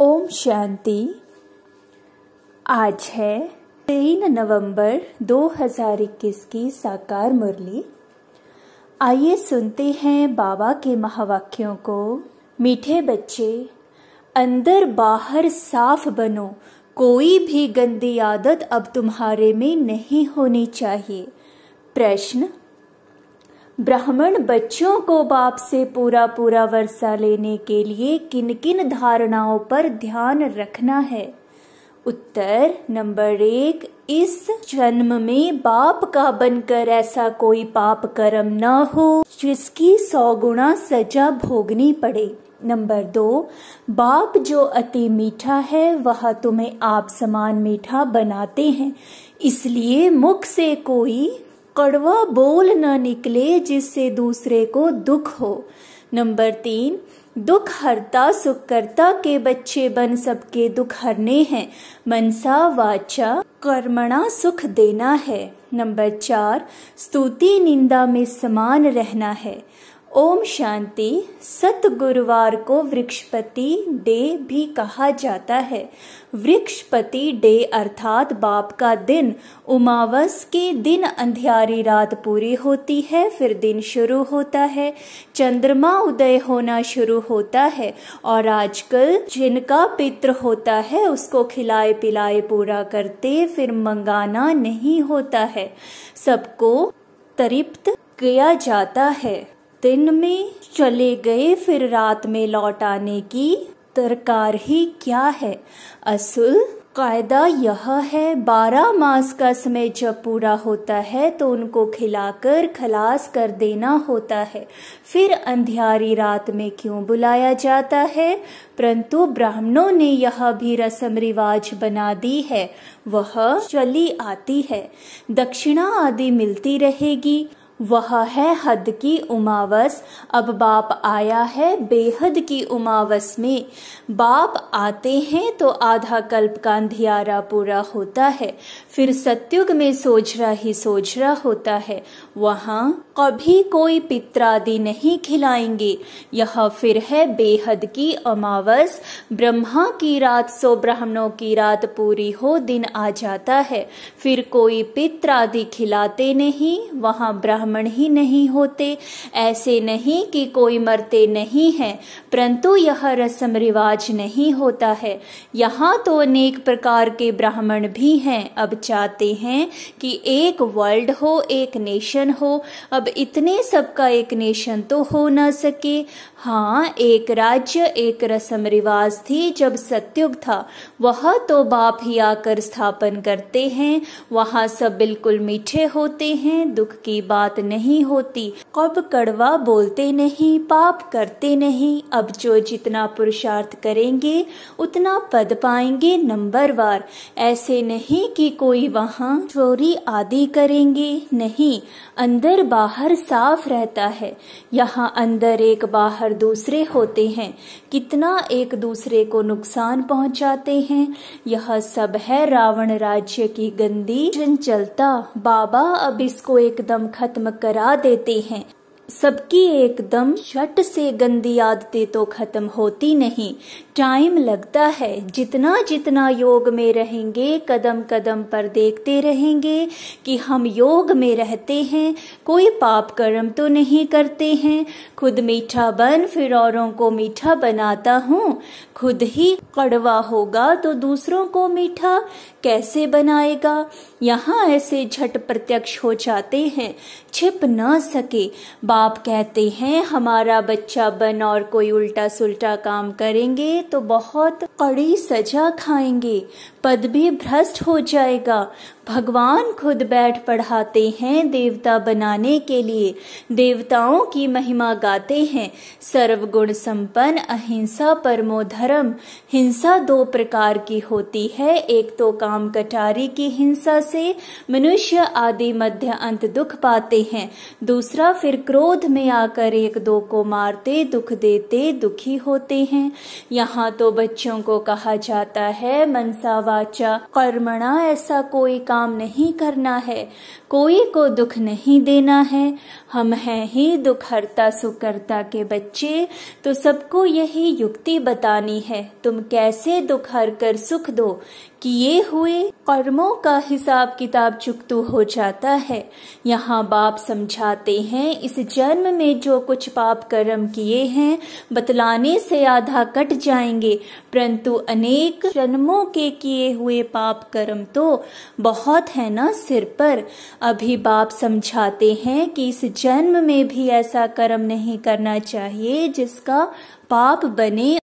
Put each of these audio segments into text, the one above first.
ओम शांति आज है तीन नवंबर 2021 की साकार मुरली आइए सुनते हैं बाबा के महावाक्यों को मीठे बच्चे अंदर बाहर साफ बनो कोई भी गंदी आदत अब तुम्हारे में नहीं होनी चाहिए प्रश्न ब्राह्मण बच्चों को बाप से पूरा पूरा वर्षा लेने के लिए किन किन धारणाओं पर ध्यान रखना है उत्तर नंबर एक इस जन्म में बाप का बनकर ऐसा कोई पाप कर्म न हो जिसकी सौ गुणा सजा भोगनी पड़े नंबर दो बाप जो अति मीठा है वह तुम्हें आप समान मीठा बनाते हैं इसलिए मुख से कोई कड़वा बोल न निकले जिससे दूसरे को दुख हो नंबर तीन दुख हरता सुख करता के बच्चे बन सबके दुख हरने हैं मनसा वाचा कर्मणा सुख देना है नंबर चार स्तुति निंदा में समान रहना है ओम शांति सत गुरुवार को वृक्षपति डे भी कहा जाता है वृक्षपति डे अर्थात बाप का दिन उमावस के दिन अंधियारी रात पूरी होती है फिर दिन शुरू होता है चंद्रमा उदय होना शुरू होता है और आजकल जिनका पित्र होता है उसको खिलाए पिलाए पूरा करते फिर मंगाना नहीं होता है सबको तृप्त किया जाता है दिन में चले गए फिर रात में लौट आने की दरकार ही क्या है असल कायदा यह है बारह मास का समय जब पूरा होता है तो उनको खिलाकर खलास कर देना होता है फिर अंधियारी रात में क्यों बुलाया जाता है परंतु ब्राह्मणों ने यह भी रस्म रिवाज बना दी है वह चली आती है दक्षिणा आदि मिलती रहेगी वह है हद की उमावस अब बाप आया है बेहद की उमावस में बाप आते हैं तो आधा कल्प का अंधियारा पूरा होता है फिर सत्युग में सोझरा ही सोझरा होता है वहाँ कभी कोई पित्रादि नहीं खिलाएंगे यह फिर है बेहद की अमावस ब्रह्मा की रात सो ब्राह्मणों की रात पूरी हो दिन आ जाता है फिर कोई पित्रादि खिलाते नहीं वहाँ ब्राह्मण ब्राह्मण ही नहीं होते ऐसे नहीं कि कोई मरते नहीं हैं परंतु यह रस्म रिवाज नहीं होता है यहाँ तो अनेक प्रकार के ब्राह्मण भी हैं अब चाहते हैं कि एक वर्ल्ड हो एक नेशन हो अब इतने सबका एक नेशन तो हो ना सके हाँ एक राज्य एक रस्म रिवाज थी जब सत्युग था वह तो बाप ही आकर स्थापन करते हैं वहाँ सब बिल्कुल मीठे होते हैं दुख की बात बात नहीं होती अब कड़वा बोलते नहीं पाप करते नहीं अब जो जितना पुरुषार्थ करेंगे उतना पद पाएंगे नंबर वार ऐसे नहीं कि कोई वहाँ चोरी आदि करेंगे नहीं अंदर बाहर साफ रहता है यहाँ अंदर एक बाहर दूसरे होते हैं कितना एक दूसरे को नुकसान पहुँचाते हैं यह सब है रावण राज्य की गंदी चंचलता बाबा अब इसको एकदम खत्म मकरा देते हैं सबकी एकदम झट से गंदी आदतें तो खत्म होती नहीं टाइम लगता है जितना जितना योग में रहेंगे कदम कदम पर देखते रहेंगे कि हम योग में रहते हैं कोई पाप कर्म तो नहीं करते हैं खुद मीठा बन फिर औरों को मीठा बनाता हूँ खुद ही कड़वा होगा तो दूसरों को मीठा कैसे बनाएगा यहाँ ऐसे झट प्रत्यक्ष हो जाते हैं छिप न सके बाप कहते हैं हमारा बच्चा बन और कोई उल्टा सुलटा काम करेंगे तो बहुत कड़ी सजा खाएंगे पद भी भ्रष्ट हो जाएगा भगवान खुद बैठ पढ़ाते हैं देवता बनाने के लिए देवताओं की महिमा गाते हैं सर्वगुण संपन्न अहिंसा परमो धर्म हिंसा दो प्रकार की होती है एक तो काम कटारी की हिंसा से मनुष्य आदि मध्य अंत दुख पाते हैं दूसरा फिर क्रोध में आकर एक दो को मारते दुख देते दुखी होते हैं यहाँ तो बच्चों को कहा जाता है मनसा वाचा कर्मणा ऐसा कोई काम काम नहीं करना है कोई को दुख नहीं देना है हम हैं ही दुखहरता सुकर्ता के बच्चे तो सबको यही युक्ति बतानी है तुम कैसे दुख हर कर सुख दो किए हुए कर्मों का हिसाब किताब चुकतू हो जाता है यहाँ बाप समझाते हैं इस जन्म में जो कुछ पाप कर्म किए हैं बतलाने से आधा कट जाएंगे परंतु अनेक जन्मों के किए हुए पाप कर्म तो बहुत है ना सिर पर अभी बाप समझाते हैं कि इस जन्म में भी ऐसा कर्म नहीं करना चाहिए जिसका पाप बने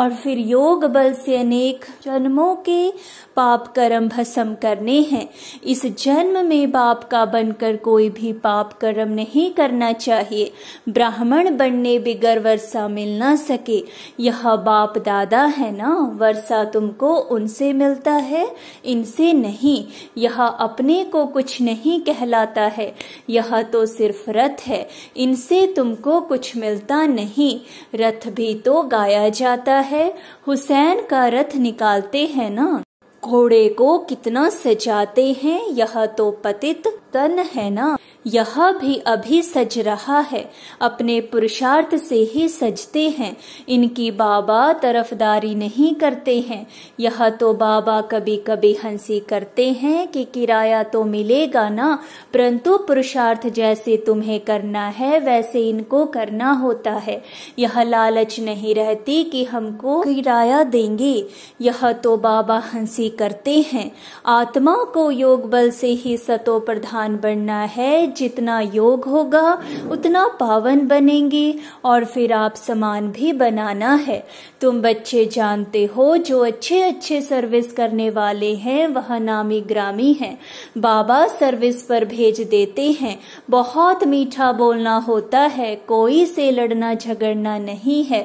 और फिर योग बल से अनेक जन्मों के पाप कर्म भस्म करने हैं इस जन्म में बाप का बनकर कोई भी पाप कर्म नहीं करना चाहिए ब्राह्मण बनने बिगर वर्षा मिल ना सके यह बाप दादा है ना वर्षा तुमको उनसे मिलता है इनसे नहीं यह अपने को कुछ नहीं कहलाता है यह तो सिर्फ रथ है इनसे तुमको कुछ मिलता नहीं रथ भी तो गाया जाता है हुसैन का रथ निकालते हैं ना घोड़े को कितना सजाते हैं यह तो पतित तन है ना यह भी अभी सज रहा है अपने पुरुषार्थ से ही सजते हैं इनकी बाबा तरफदारी नहीं करते हैं यह तो बाबा कभी कभी हंसी करते हैं कि किराया तो मिलेगा ना परंतु पुरुषार्थ जैसे तुम्हें करना है वैसे इनको करना होता है यह लालच नहीं रहती कि हमको किराया देंगे यह तो बाबा हंसी करते हैं आत्मा को योग बल से ही सतो प्रधान बनना है जितना योग होगा उतना पावन बनेंगे और फिर आप समान भी बनाना है तुम बच्चे जानते हो जो अच्छे अच्छे सर्विस करने वाले हैं वह नामी ग्रामी हैं बाबा सर्विस पर भेज देते हैं बहुत मीठा बोलना होता है कोई से लड़ना झगड़ना नहीं है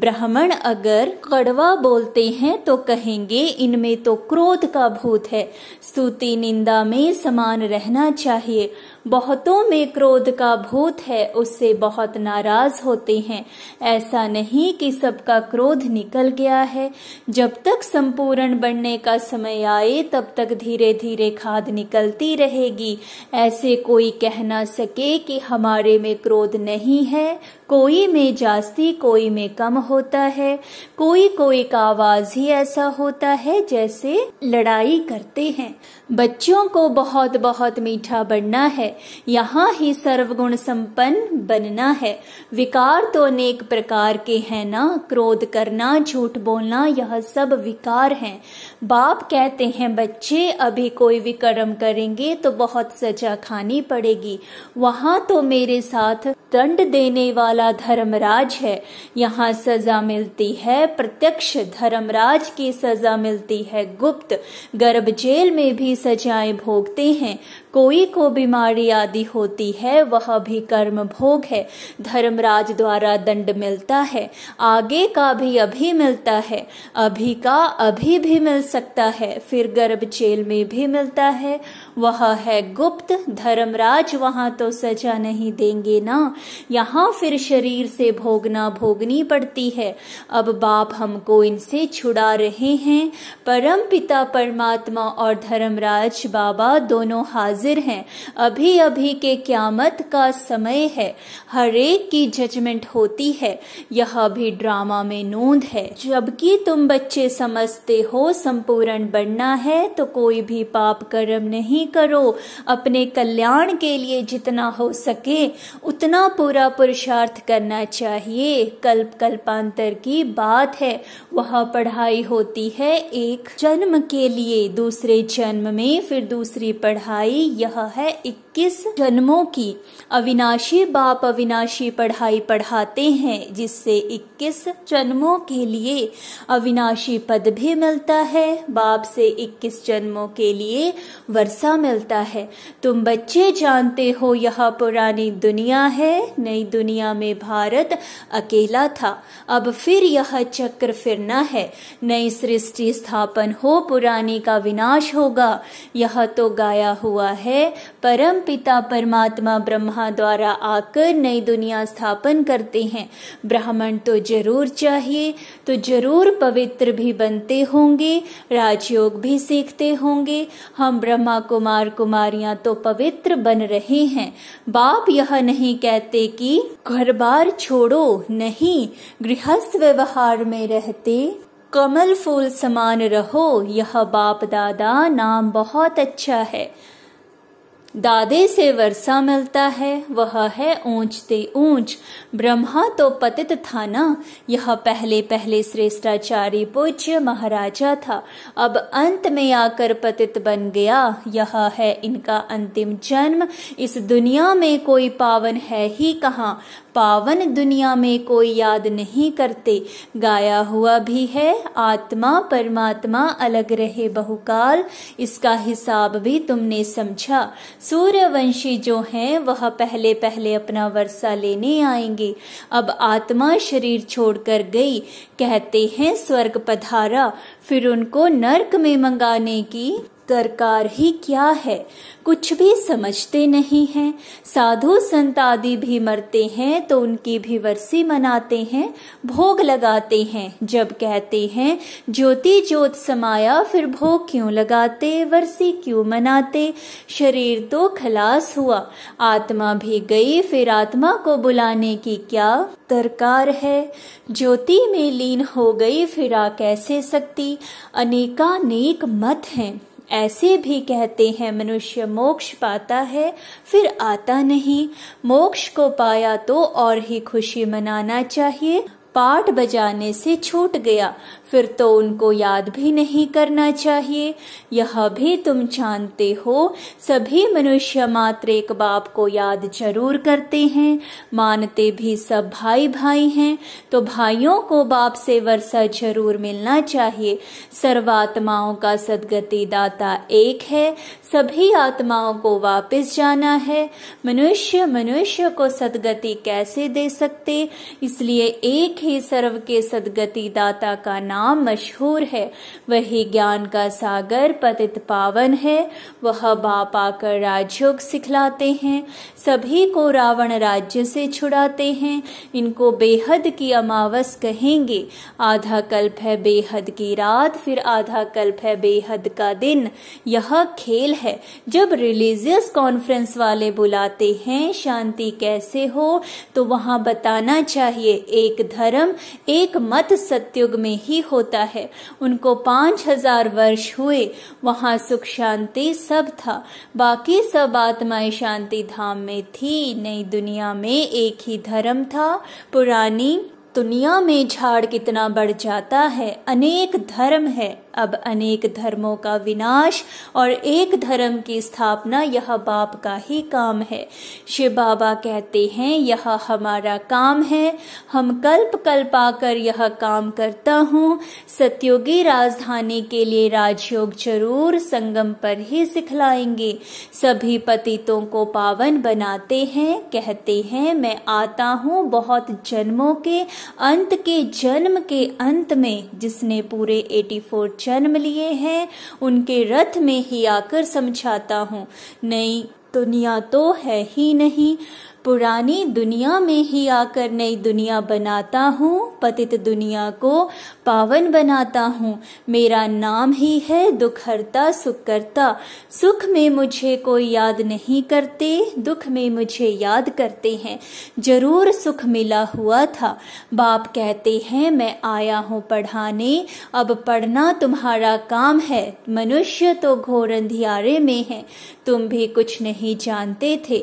ब्राह्मण अगर कड़वा बोलते हैं तो कहेंगे इनमें तो क्रोध का भूत है स्तुति निंदा में समान रहना चाहिए बहुत बहुतों में क्रोध का भूत है उससे बहुत नाराज होते हैं ऐसा नहीं कि सबका क्रोध निकल गया है जब तक संपूर्ण बनने का समय आए तब तक धीरे धीरे खाद निकलती रहेगी ऐसे कोई कह ना सके कि हमारे में क्रोध नहीं है कोई में जास्ती कोई में कम होता है कोई कोई का आवाज ही ऐसा होता है जैसे लड़ाई करते हैं बच्चों को बहुत बहुत मीठा बनना है यहाँ ही सर्वगुण संपन्न बनना है विकार तो अनेक प्रकार के हैं ना क्रोध करना झूठ बोलना यह सब विकार हैं बाप कहते हैं बच्चे अभी कोई भी कर्म करेंगे तो बहुत सजा खानी पड़ेगी वहाँ तो मेरे साथ दंड देने वाला धर्मराज है यहाँ सजा मिलती है प्रत्यक्ष धर्मराज की सजा मिलती है गुप्त गर्भ जेल में भी सजाएं भोगते हैं कोई को बीमारी आदि होती है वह भी कर्म भोग है धर्मराज द्वारा दंड मिलता है आगे का भी अभी मिलता है अभी का अभी भी मिल सकता है फिर गर्भ जेल में भी मिलता है वह है गुप्त धर्मराज वहां तो सजा नहीं देंगे ना यहाँ फिर शरीर से भोगना भोगनी पड़ती है अब बाप हमको इनसे छुड़ा रहे हैं परम पिता परमात्मा और धर्मराज बाबा दोनों हाजिर हैं अभी अभी के क्यामत का समय है हर एक की जजमेंट होती है यह भी ड्रामा में नोंद है जबकि तुम बच्चे समझते हो संपूर्ण बनना है तो कोई भी पाप कर्म नहीं करो अपने कल्याण के लिए जितना हो सके उतना पूरा पुरुषार्थ करना चाहिए कल्प कल्पांतर की बात है वह पढ़ाई होती है एक जन्म के लिए दूसरे जन्म में फिर दूसरी पढ़ाई यह है एक किस जन्मों की अविनाशी बाप अविनाशी पढ़ाई पढ़ाते हैं जिससे 21 जन्मों के लिए अविनाशी पद भी मिलता है बाप से 21 जन्मों के लिए वर्षा मिलता है तुम बच्चे जानते हो यह पुरानी दुनिया है नई दुनिया में भारत अकेला था अब फिर यह चक्र फिरना है नई सृष्टि स्थापन हो पुरानी का विनाश होगा यह तो गाया हुआ है परम पिता परमात्मा ब्रह्मा द्वारा आकर नई दुनिया स्थापन करते हैं ब्राह्मण तो जरूर चाहिए तो जरूर पवित्र भी बनते होंगे राजयोग भी सीखते होंगे हम ब्रह्मा कुमार कुमारियां तो पवित्र बन रहे हैं बाप यह नहीं कहते कि घर बार छोड़ो नहीं गृहस्थ व्यवहार में रहते कमल फूल समान रहो यह बाप दादा नाम बहुत अच्छा है दादे से वर्षा मिलता है वह है ऊंचते ऊंच ब्रह्मा तो पतित था ना यह पहले पहले श्रेष्ठाचारी पूज्य महाराजा था अब अंत में आकर पतित बन गया यह है इनका अंतिम जन्म इस दुनिया में कोई पावन है ही कहाँ पावन दुनिया में कोई याद नहीं करते गाया हुआ भी है आत्मा परमात्मा अलग रहे बहुकाल इसका हिसाब भी तुमने समझा सूर्यवंशी जो हैं वह पहले पहले अपना वर्षा लेने आएंगे अब आत्मा शरीर छोड़कर गई कहते हैं स्वर्ग पधारा फिर उनको नर्क में मंगाने की दरकार ही क्या है कुछ भी समझते नहीं हैं साधु संत आदि भी मरते हैं तो उनकी भी वर्सी मनाते हैं भोग लगाते हैं जब कहते हैं ज्योति ज्योत समाया फिर भोग क्यों लगाते वर्सी क्यों मनाते शरीर तो खलास हुआ आत्मा भी गई फिर आत्मा को बुलाने की क्या दरकार है ज्योति में लीन हो गई फिर आ कैसे सकती नेक मत हैं ऐसे भी कहते हैं मनुष्य मोक्ष पाता है फिर आता नहीं मोक्ष को पाया तो और ही खुशी मनाना चाहिए पाठ बजाने से छूट गया फिर तो उनको याद भी नहीं करना चाहिए यह भी तुम जानते हो सभी मनुष्य मात्र एक बाप को याद जरूर करते हैं मानते भी सब भाई भाई हैं तो भाइयों को बाप से वर्षा जरूर मिलना चाहिए सर्वात्माओं का सदगति दाता एक है सभी आत्माओं को वापस जाना है मनुष्य मनुष्य को सदगति कैसे दे सकते इसलिए एक ही सर्व के सदगति दाता का नाम मशहूर है वही ज्ञान का सागर पतित पावन है वह बाप आकर राजयोग सिखलाते हैं सभी को रावण राज्य से छुड़ाते हैं इनको बेहद की अमावस कहेंगे आधा कल्प है बेहद की रात फिर आधा कल्प है बेहद का दिन यह खेल है जब रिलीजियस कॉन्फ्रेंस वाले बुलाते हैं शांति कैसे हो तो वहां बताना चाहिए एक धर्म धर्म एक मत सत्युग में ही होता है उनको पांच हजार वर्ष हुए वहां सुख शांति सब था बाकी सब आत्माएं शांति धाम में थी नई दुनिया में एक ही धर्म था पुरानी दुनिया में झाड़ कितना बढ़ जाता है अनेक धर्म है अब अनेक धर्मों का विनाश और एक धर्म की स्थापना यह बाप का ही काम है शिव बाबा कहते हैं यह हमारा काम है हम कल्प कल्प आकर यह काम करता हूँ सत्योगी राजधानी के लिए राजयोग जरूर संगम पर ही सिखलाएंगे सभी पतितों को पावन बनाते हैं कहते हैं मैं आता हूँ बहुत जन्मों के अंत के जन्म के अंत में जिसने पूरे 84 जन्म लिए हैं उनके रथ में ही आकर समझाता हूँ नई दुनिया तो है ही नहीं पुरानी दुनिया में ही आकर नई दुनिया बनाता हूँ पतित दुनिया को पावन बनाता हूँ मेरा नाम ही है दुखहरता सुख करता सुख में मुझे कोई याद नहीं करते दुख में मुझे याद करते हैं जरूर सुख मिला हुआ था बाप कहते हैं मैं आया हूँ पढ़ाने अब पढ़ना तुम्हारा काम है मनुष्य तो घोर अंधियारे में है तुम भी कुछ नहीं जानते थे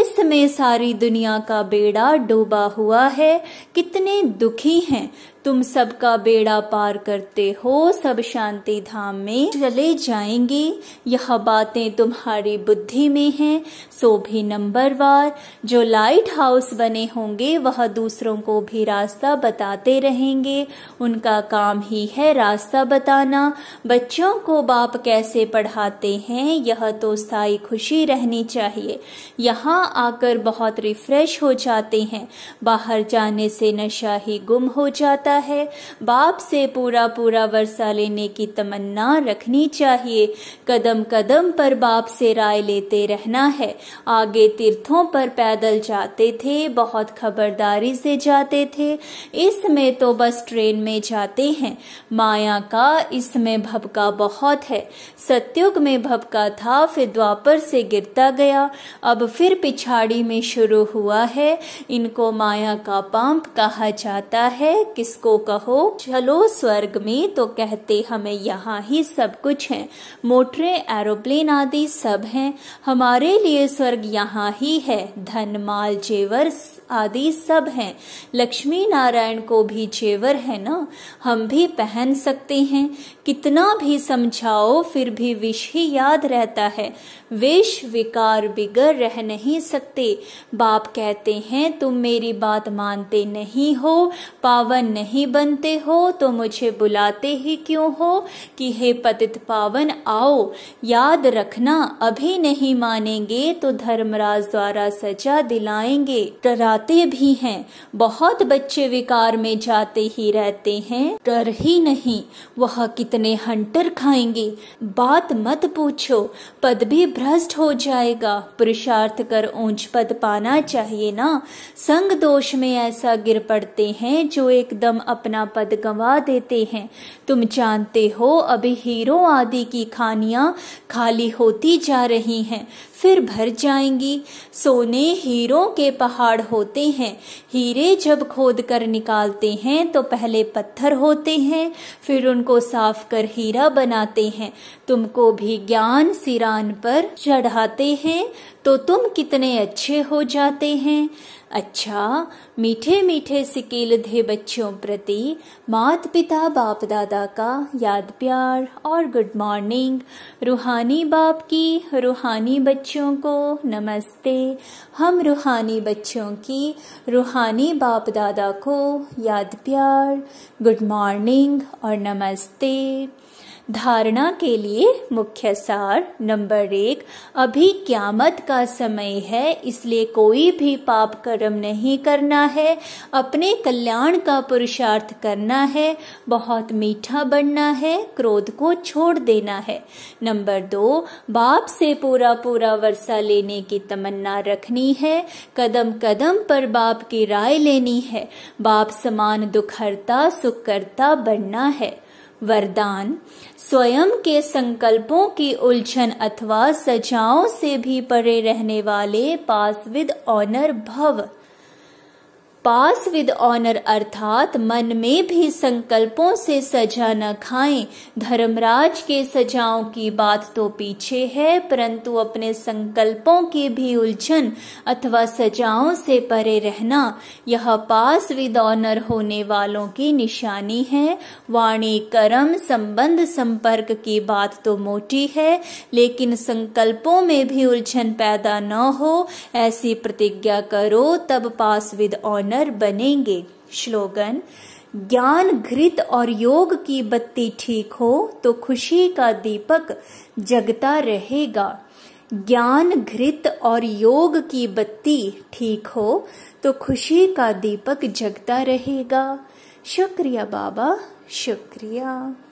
इसमें सारे सारी दुनिया का बेड़ा डूबा हुआ है कितने दुखी हैं तुम सबका बेड़ा पार करते हो सब शांति धाम में चले जाएंगे यह बातें तुम्हारी बुद्धि में हैं सो भी वार जो लाइट हाउस बने होंगे वह दूसरों को भी रास्ता बताते रहेंगे उनका काम ही है रास्ता बताना बच्चों को बाप कैसे पढ़ाते हैं यह तो स्थायी खुशी रहनी चाहिए यहाँ आकर बहुत रिफ्रेश हो जाते हैं बाहर जाने से नशा ही गुम हो जाता जाता है बाप से पूरा पूरा वर्षा लेने की तमन्ना रखनी चाहिए कदम कदम पर बाप से राय लेते रहना है आगे तीर्थों पर पैदल जाते थे बहुत खबरदारी से जाते थे इसमें तो बस ट्रेन में जाते हैं माया का इसमें भबका बहुत है सत्युग में भबका था फिर द्वापर से गिरता गया अब फिर पिछाड़ी में शुरू हुआ है इनको माया का पंप कहा जाता है किस किसको कहो चलो स्वर्ग में तो कहते हमें यहाँ ही सब कुछ है मोटरें एरोप्लेन आदि सब हैं हमारे लिए स्वर्ग यहाँ ही है धन माल जेवर आदि सब हैं लक्ष्मी नारायण को भी जेवर है ना हम भी पहन सकते हैं कितना भी समझाओ फिर भी विष ही याद रहता है विष विकार बिगर रह नहीं सकते बाप कहते हैं तुम मेरी बात मानते नहीं हो पावन नहीं नहीं बनते हो तो मुझे बुलाते ही क्यों हो कि हे पतित पावन आओ याद रखना अभी नहीं मानेंगे तो धर्मराज द्वारा सजा दिलाएंगे डराते भी हैं बहुत बच्चे विकार में जाते ही रहते हैं डर ही नहीं वह कितने हंटर खाएंगे बात मत पूछो पद भी भ्रष्ट हो जाएगा पुरुषार्थ कर ऊंच पद पाना चाहिए ना संग दोष में ऐसा गिर पड़ते हैं जो एकदम अपना पद गंवा देते हैं तुम जानते हो अभी हीरो आदि की खानिया खाली होती जा रही हैं फिर भर जाएंगी सोने हीरों के पहाड़ होते हैं हीरे जब खोद कर निकालते हैं तो पहले पत्थर होते हैं फिर उनको साफ कर हीरा बनाते हैं तुमको भी ज्ञान सिरान पर चढ़ाते हैं तो तुम कितने अच्छे हो जाते हैं अच्छा मीठे मीठे सिकील धे बच्चों प्रति मात पिता बाप दादा का याद प्यार और गुड मॉर्निंग रूहानी बाप की रूहानी बच्चों को नमस्ते हम रूहानी बच्चों की रूहानी बाप दादा को याद प्यार गुड मॉर्निंग और नमस्ते धारणा के लिए मुख्य सार नंबर एक अभी क्यामत का समय है इसलिए कोई भी पाप कर्म नहीं करना है अपने कल्याण का पुरुषार्थ करना है बहुत मीठा बनना है क्रोध को छोड़ देना है नंबर दो बाप से पूरा पूरा वर्षा लेने की तमन्ना रखनी है कदम कदम पर बाप की राय लेनी है बाप समान दुखरता सुखकर्ता बनना है वरदान स्वयं के संकल्पों की उलझन अथवा सजाओं से भी परे रहने वाले पासविद ऑनर भव पास विद ऑनर अर्थात मन में भी संकल्पों से सजा न खाएं धर्मराज के सजाओं की बात तो पीछे है परंतु अपने संकल्पों की भी उलझन अथवा सजाओं से परे रहना यह पास विद ऑनर होने वालों की निशानी है वाणी कर्म संबंध संपर्क की बात तो मोटी है लेकिन संकल्पों में भी उलझन पैदा न हो ऐसी प्रतिज्ञा करो तब पास विद ऑनर ओनर बनेंगे श्लोगन ज्ञान घृत और योग की बत्ती ठीक हो तो खुशी का दीपक जगता रहेगा ज्ञान घृत और योग की बत्ती ठीक हो तो खुशी का दीपक जगता रहेगा शुक्रिया बाबा शुक्रिया